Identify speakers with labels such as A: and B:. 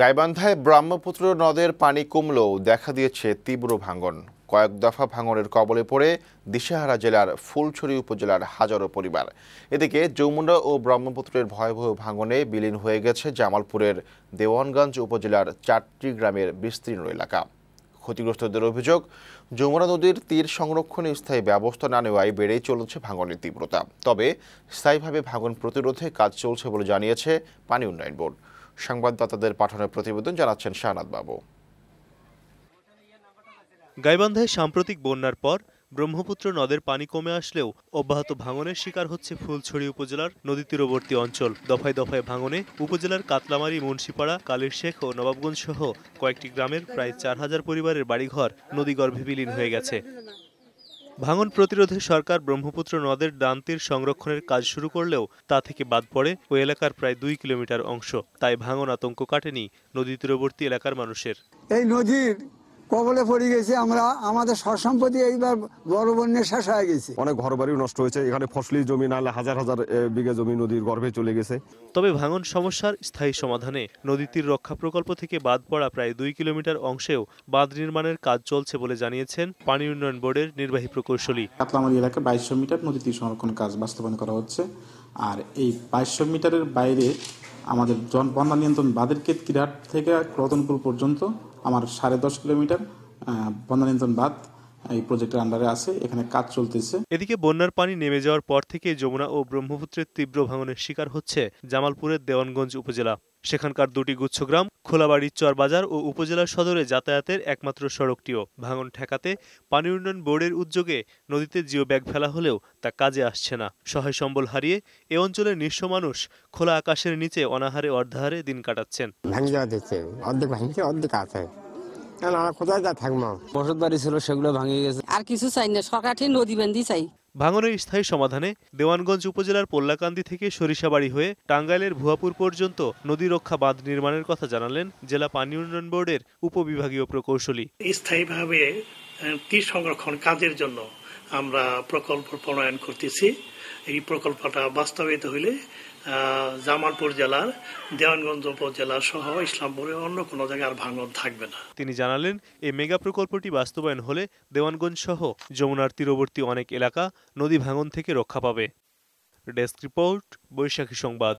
A: গাইবান্ধায় ব্রহ্মপুত্র নদের পানি কমলেও দেখা দিয়েছে তীব্র ভাঙন কয়েক দফা ভাঙনের কবলে পড়ে দিশাহারা জেলার ফুলছড়ি উপজেলার হাজারো পরিবার এদিকে যমুনা ও ব্রহ্মপুত্রের ভয়াবহ ভাঙনে বিলীন হয়ে গেছে জামালপুরের দেওয়ানগঞ্জ উপজেলার চারটি গ্রামের বিস্তীর্ণ এলাকা ক্ষতিগ্রস্তদের অভিযোগ যমুনা নদীর তীর সংরক্ষণে স্থায়ী ব্যবস্থা না নেওয়ায় বেড়েই চলছে ভাঙনের তীব্রতা তবে স্থায়ীভাবে ভাঙন প্রতিরোধে কাজ চলছে বলে জানিয়েছে পানি উন্নয়ন বোর্ড সংবাদদাতাদের পাঠানো
B: প্রতিবেদন জানাচ্ছেন শাহনাদ বাবু গাইবান্ধায় সাম্প্রতিক বন্যার পর ব্রহ্মপুত্র নদের পানি কমে আসলেও অব্যাহত ভাঙনের শিকার হচ্ছে ফুলছড়ি উপজেলার নদী তীরবর্তী অঞ্চল দফায় দফায় ভাঙনে উপজেলার কাতলামারি মুন্সিপাড়া কালের শেখ ও নবাবগঞ্জ সহ কয়েকটি গ্রামের প্রায় চার হাজার পরিবারের বাড়িঘর নদীগর্ভে বিলীন হয়ে গেছে ভাঙন প্রতিরোধে সরকার ব্রহ্মপুত্র নদের ডান তীর সংরক্ষণের কাজ শুরু করলেও তা থেকে বাদ পড়ে ওই এলাকার প্রায় দুই কিলোমিটার অংশ তাই ভাঙন আতঙ্ক কাটেনি নদী তীরবর্তী এলাকার মানুষের এই নদীর কবলে পড়ে গেছে আমরা
A: আমাদের সরসম্পত্তি এইবার বড় বন্যে শেষ হয়ে গেছে অনেক ঘরবাড়িও নষ্ট হয়েছে এখানে ফসলি জমি নাহলে হাজার হাজার বিঘা জমি নদীর গর্ভে চলে গেছে
B: তবে ভাঙন সমস্যার স্থায়ী সমাধানে নদীতীর রক্ষা প্রকল্প থেকে বাদ পড়া প্রায় দুই কিলোমিটার অংশেও বাঁধ নির্মাণের কাজ চলছে বলে জানিয়েছেন পানি উন্নয়ন বোর্ডের নির্বাহী প্রকৌশলী
C: কাতলামারি এলাকায় বাইশশো মিটার নদীতীর সংরক্ষণ কাজ বাস্তবায়ন করা হচ্ছে আর এই বাইশশো মিটারের বাইরে আমাদের জন বন্যা নিয়ন্ত্রণ বাঁধের কিরাট থেকে রতনপুর পর্যন্ত আমার সাড়ে দশ কিলোমিটার বন্যা নিয়ন্ত্রণ বাঁধ এই প্রজেক্টের আন্ডারে আছে এখানে কাজ চলতেছে
B: এদিকে বন্যার পানি নেমে যাওয়ার পর থেকে যমুনা ও ব্রহ্মপুত্রের তীব্র ভাঙনের শিকার হচ্ছে জামালপুরের দেওয়ানগঞ্জ উপজেলা সেখানকার দুটি গুচ্ছগ্রাম খোলাবাড়ির চরবাজার ও উপজেলা সদরে যাতায়াতের একমাত্র সড়কটিও ভাঙন ঠেকাতে পানি উন্নয়ন বোর্ডের উদ্যোগে নদীতে জিও ব্যাগ ফেলা হলেও তা কাজে আসছে না সহায় সম্বল হারিয়ে এ অঞ্চলের নিঃস্ব মানুষ খোলা আকাশের নিচে অনাহারে অর্ধাহারে দিন কাটাচ্ছেন কোথায় যা থাকবো বসত বাড়ি ছিল সেগুলো ভাঙিয়ে গেছে
C: আর কিছু চাই না সরকার নদী বান্ধি চাই
B: ভাঙনের স্থায়ী সমাধানে দেওয়ানগঞ্জ উপজেলার পোল্লাকান্দি থেকে সরিষাবাড়ি হয়ে টাঙ্গাইলের ভুয়াপুর পর্যন্ত নদী রক্ষা বাঁধ নির্মাণের কথা জানালেন জেলা পানি উন্নয়ন বোর্ডের উপবিভাগীয় প্রকৌশলী স্থায়ীভাবে তীর সংরক্ষণ কাজের জন্য আমরা প্রকল্প প্রণয়ন করতেছি এই প্রকল্পটা বাস্তবায়িত হলে জামালপুর জেলার দেওয়ানগঞ্জ উপজেলা সহ ইসলামপুরে অন্য কোনো জায়গার ভাঙন থাকবে না তিনি জানালেন এই মেগা প্রকল্পটি বাস্তবায়ন হলে দেওয়ানগঞ্জ সহ যমুনার তীরবর্তী অনেক এলাকা নদী ভাঙন থেকে রক্ষা পাবে ডেস্ক রিপোর্ট বৈশাখী সংবাদ